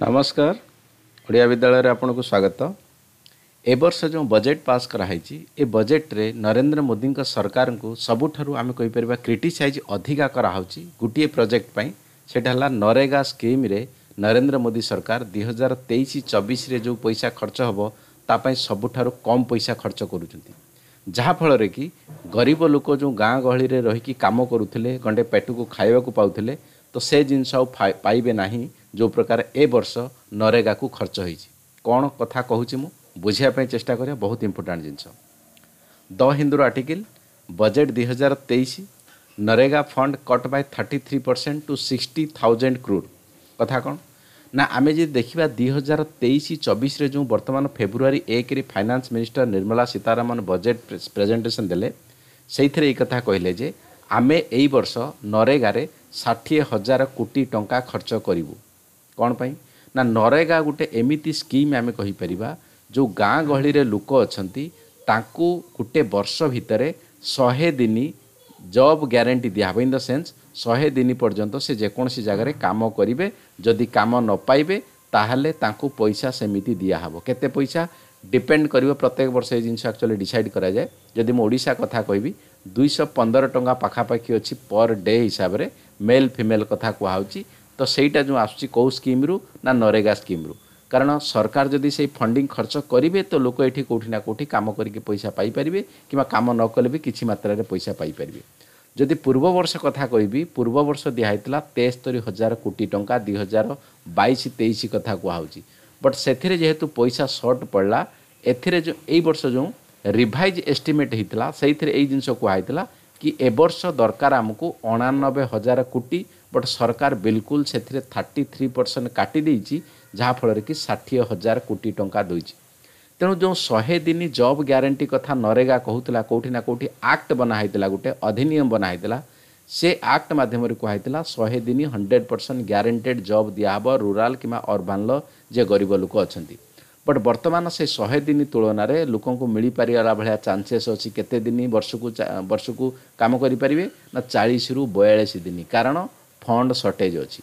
ନମସ୍କାର ଓଡ଼ିଆ ବିଦ୍ୟାଳୟରେ ଆପଣଙ୍କୁ ସ୍ୱାଗତ ଏ ବର୍ଷ ଯେଉଁ ବଜେଟ୍ ପାସ୍ କରାହୋଇଛି ଏ ବଜେଟ୍ରେ ନରେନ୍ଦ୍ର ମୋଦିଙ୍କ ସରକାରଙ୍କୁ ସବୁଠାରୁ ଆମେ କହିପାରିବା କ୍ରିଟିସାଇଜ୍ ଅଧିକା କରାହେଉଛି ଗୋଟିଏ ପ୍ରୋଜେକ୍ଟ ପାଇଁ ସେଇଟା ହେଲା ନରେଗା ସ୍କିମ୍ରେ ନରେନ୍ଦ୍ର ମୋଦି ସରକାର ଦୁଇ ହଜାର ତେଇଶ ଚବିଶରେ ଯେଉଁ ପଇସା ଖର୍ଚ୍ଚ ହେବ ତା ପାଇଁ ସବୁଠାରୁ କମ୍ ପଇସା ଖର୍ଚ୍ଚ କରୁଛନ୍ତି ଯାହାଫଳରେ କି ଗରିବ ଲୋକ ଯେଉଁ ଗାଁ ଗହଳିରେ ରହିକି କାମ କରୁଥିଲେ ଗଣ୍ଡେ ପେଟକୁ ଖାଇବାକୁ ପାଉଥିଲେ ତ ସେ ଜିନିଷ ଆଉ ପାଇବେ ନାହିଁ ଯେଉଁ ପ୍ରକାର ଏ ବର୍ଷ ନରେଗାକୁ ଖର୍ଚ୍ଚ ହୋଇଛି କ'ଣ କଥା କହୁଛି ମୁଁ ବୁଝିବା ପାଇଁ ଚେଷ୍ଟା କରିବା ବହୁତ ଇମ୍ପୋର୍ଟାଣ୍ଟ ଜିନିଷ ଦ ହିନ୍ଦୁର ଆର୍ଟିକିଲ୍ ବଜେଟ୍ ଦୁଇ ହଜାର ତେଇଶ NREGA fund cut by thirty three percent to sixty thousand କ୍ରୁଡ୍ କଥା କ'ଣ ନା ଆମେ ଯଦି ଦେଖିବା ଦୁଇ ହଜାର ତେଇଶ ଚବିଶରେ ଯେଉଁ ବର୍ତ୍ତମାନ ଫେବୃଆରୀ ଏକରେ finance minister Nirmala Sitharaman budget presentation ଦେଲେ ସେଇଥିରେ ଏଇ କଥା କହିଲେ ଯେ ଆମେ ଏଇ ବର୍ଷ ନରେଗାରେ ଷାଠିଏ ହଜାର କୋଟି ଟଙ୍କା ଖର୍ଚ୍ଚ କରିବୁ କ'ଣ ପାଇଁ ନା ନରେଗା ଗୋଟେ ଏମିତି ସ୍କିମ୍ ଆମେ କହିପାରିବା ଯେଉଁ ଗାଁ ଗହଳିରେ ଲୋକ ଅଛନ୍ତି ତାଙ୍କୁ ଗୋଟେ ବର୍ଷ ଭିତରେ ଶହେ ଦିନ ଜବ୍ ଗ୍ୟାରେଣ୍ଟି ଦିଆହେବ ଇନ୍ ଦ ସେନ୍ସ ଶହେ ଦିନ ପର୍ଯ୍ୟନ୍ତ ସେ ଯେକୌଣସି ଜାଗାରେ କାମ କରିବେ ଯଦି କାମ ନ ପାଇବେ ତାହେଲେ ତାଙ୍କୁ ପଇସା ସେମିତି ଦିଆହେବ କେତେ ପଇସା ଡିପେଣ୍ଡ କରିବ ପ୍ରତ୍ୟେକ ବର୍ଷ ଏ ଜିନିଷ ଆକ୍ଚୁଆଲି ଡିସାଇଡ଼୍ କରାଯାଏ ଯଦି ମୁଁ ଓଡ଼ିଶା କଥା କହିବି ଦୁଇଶହ ପନ୍ଦର ଟଙ୍କା ପାଖାପାଖି ଅଛି ପର୍ ଡେ ହିସାବରେ ମେଲ୍ ଫିମେଲ୍ କଥା କୁହାହେଉଛି ତ ସେଇଟା ଯେଉଁ ଆସୁଛି କେଉଁ ସ୍କିମ୍ରୁ ନା ନରେଗା ସ୍କିମ୍ରୁ କାରଣ ସରକାର ଯଦି ସେଇ ଫଣ୍ଡିଂ ଖର୍ଚ୍ଚ କରିବେ ତ ଲୋକ ଏଠି କେଉଁଠି ନା କେଉଁଠି କାମ କରିକି ପଇସା ପାଇପାରିବେ କିମ୍ବା କାମ ନ କଲେ ବି କିଛି ମାତ୍ରାରେ ପଇସା ପାଇପାରିବେ ଯଦି ପୂର୍ବ ବର୍ଷ କଥା କହିବି ପୂର୍ବ ବର୍ଷ ଦିଆହେଇଥିଲା ତେସ୍ତରୀ ହଜାର କୋଟି ଟଙ୍କା ଦୁଇ ହଜାର ବାଇଶ ତେଇଶ କଥା କୁହାହେଉଛି ବଟ୍ ସେଥିରେ ଯେହେତୁ ପଇସା ସର୍ଟ ପଡ଼ିଲା ଏଥିରେ ଯେଉଁ ଏଇ ବର୍ଷ ଯେଉଁ ରିଭାଇଜ୍ ଏଷ୍ଟିମେଟ୍ ହୋଇଥିଲା ସେଇଥିରେ ଏଇ ଜିନିଷ କୁହାହେଇଥିଲା କି ଏ ବର୍ଷ ଦରକାର ଆମକୁ ଅଣାନବେ ହଜାର କୋଟି ବଟ୍ ସରକାର ବିଲକୁଲ ସେଥିରେ ଥାର୍ଟି ଥ୍ରୀ ପରସେଣ୍ଟ କାଟିଦେଇଛି ଯାହାଫଳରେ କି ଷାଠିଏ ହଜାର କୋଟି ଟଙ୍କା ଦେଇଛି ତେଣୁ ଯେଉଁ ଶହେ ଦିନ ଜବ୍ ଗ୍ୟାରେଣ୍ଟି କଥା ନରେଗା କହୁଥିଲା କେଉଁଠି ନା କେଉଁଠି ଆକ୍ଟ ବନା ହେଇଥିଲା ଗୋଟେ ଅଧିନିୟମ ବନା ହେଇଥିଲା ସେ ଆକ୍ଟ ମାଧ୍ୟମରେ କୁହାହେଇଥିଲା ଶହେ ଦିନ ହଣ୍ଡ୍ରେଡ଼ ପରସେଣ୍ଟ ଗ୍ୟାରେଣ୍ଟେଡ଼ ଜବ୍ ଦିଆହେବ ରୁରାଲ କିମ୍ବା ଅର୍ବାନର ଯେ ଗରିବ ଲୋକ ଅଛନ୍ତି ବଟ୍ ବର୍ତ୍ତମାନ ସେ ଶହେ ଦିନ ତୁଳନାରେ ଲୋକଙ୍କୁ ମିଳିପାରିଗଲା ଭଳିଆ ଚାନ୍ସେସ୍ ଅଛି କେତେ ଦିନ ବର୍ଷକୁ ବର୍ଷକୁ କାମ କରିପାରିବେ ନା ଚାଳିଶରୁ ବୟାଳିଶ ଦିନ କାରଣ ଫଣ୍ଡ ସର୍ଟେଜ୍ ଅଛି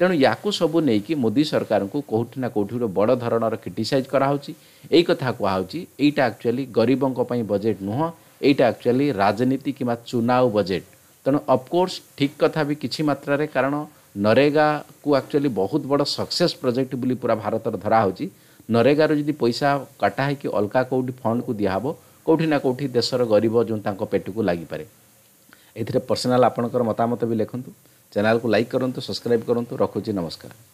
ତେଣୁ ୟାକୁ ସବୁ ନେଇକି ମୋଦି ସରକାରଙ୍କୁ କେଉଁଠି ନା କେଉଁଠି ଗୋଟେ ବଡ଼ ଧରଣର କ୍ରିଟିସାଇଜ୍ କରାହେଉଛି ଏଇ କଥା କୁହାହେଉଛି ଏଇଟା ଆକ୍ଚୁଆଲି ଗରିବଙ୍କ ପାଇଁ ବଜେଟ୍ ନୁହଁ ଏଇଟା ଆକ୍ଚୁଆଲି ରାଜନୀତି କିମ୍ବା ଚୁନାଉ ବଜେଟ୍ ତେଣୁ ଅଫକୋର୍ସ ଠିକ୍ କଥା ବି କିଛି ମାତ୍ରାରେ କାରଣ ନରେଗାକୁ ଆକ୍ଚୁଆଲି ବହୁତ ବଡ଼ ସକ୍ସେସ୍ ପ୍ରୋଜେକ୍ଟ ବୋଲି ପୁରା ଭାରତର ଧରାହେଉଛି ନରେଗାରୁ ଯଦି ପଇସା କଟା ହୋଇକି ଅଲଗା କେଉଁଠି ଫଣ୍ଡକୁ ଦିଆହେବ କେଉଁଠି ନା କେଉଁଠି ଦେଶର ଗରିବ ଯେଉଁ ତାଙ୍କ ପେଟକୁ ଲାଗିପାରେ ଏଥିରେ ପର୍ସନାଲ୍ ଆପଣଙ୍କର ମତାମତ ବି ଲେଖନ୍ତୁ चैनल को लाइक करूँ तो सब्सक्राइब करूँ तो रखुच नमस्कार